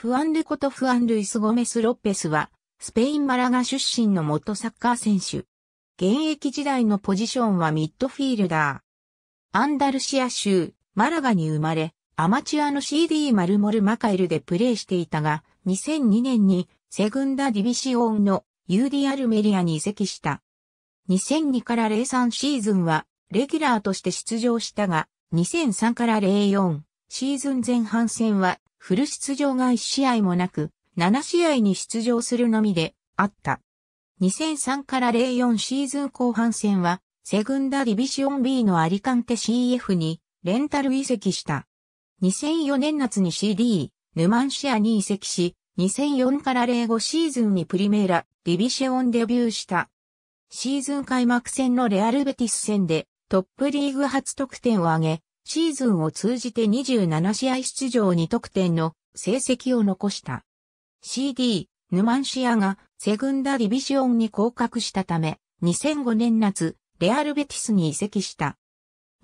フアンルことフアン・ルイス・ゴメス・ロッペスは、スペイン・マラガ出身の元サッカー選手。現役時代のポジションはミッドフィールダー。アンダルシア州、マラガに生まれ、アマチュアの CD マルモル・マカエルでプレーしていたが、2002年にセグンダ・ディビシオンの UD アルメリアに移籍した。2002から03シーズンは、レギュラーとして出場したが、2003から04シーズン前半戦はフル出場が1試合もなく、7試合に出場するのみであった。2003から04シーズン後半戦は、セグンダディビシオン B のアリカンテ CF にレンタル移籍した。2004年夏に CD、ヌマンシアに移籍し、2004から05シーズンにプリメーラ、ディビシオンデビューした。シーズン開幕戦のレアルベティス戦でトップリーグ初得点を挙げ、シーズンを通じて27試合出場2得点の成績を残した。CD、ヌマンシアがセグンダディビジオンに降格したため、2005年夏、レアルベティスに移籍した。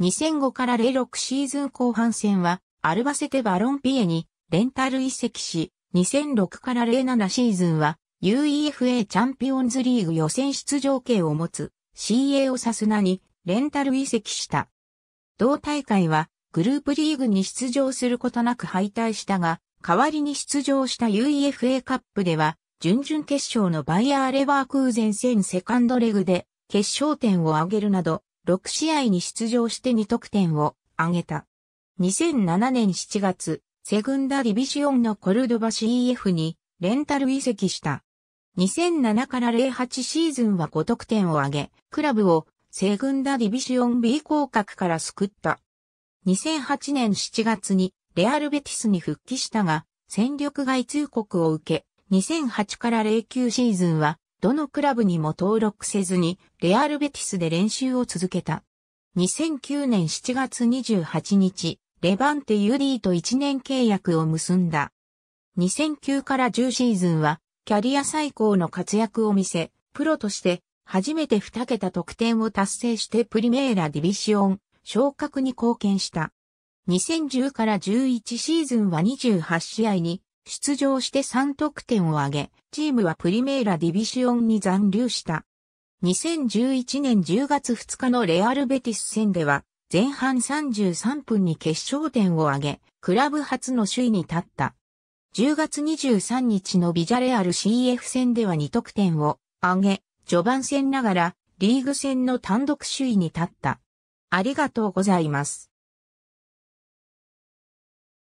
2005から06シーズン後半戦は、アルバセテバロンピエにレンタル移籍し、2006から07シーズンは、UEFA チャンピオンズリーグ予選出場権を持つ CA をサスナにレンタル移籍した。同大会はグループリーグに出場することなく敗退したが、代わりに出場した UEFA カップでは、準々決勝のバイヤーレバークーゼン戦セカンドレグで決勝点を挙げるなど、6試合に出場して2得点を挙げた。2007年7月、セグンダディビシオンのコルドバ CEF にレンタル移籍した。2007から08シーズンは5得点を挙げ、クラブを西軍ダディビシオン B 降格から救った。2008年7月にレアルベティスに復帰したが、戦力外通告を受け、2008から09シーズンは、どのクラブにも登録せずに、レアルベティスで練習を続けた。2009年7月28日、レバンテ UD と1年契約を結んだ。2009から10シーズンは、キャリア最高の活躍を見せ、プロとして初めて2桁得点を達成してプリメーラディビシオン昇格に貢献した。2010から11シーズンは28試合に出場して3得点を挙げ、チームはプリメーラディビシオンに残留した。2011年10月2日のレアルベティス戦では、前半33分に決勝点を挙げ、クラブ初の首位に立った。10月23日のビジャレアル CF 戦では2得点を挙げ、序盤戦ながらリーグ戦の単独首位に立った。ありがとうございます。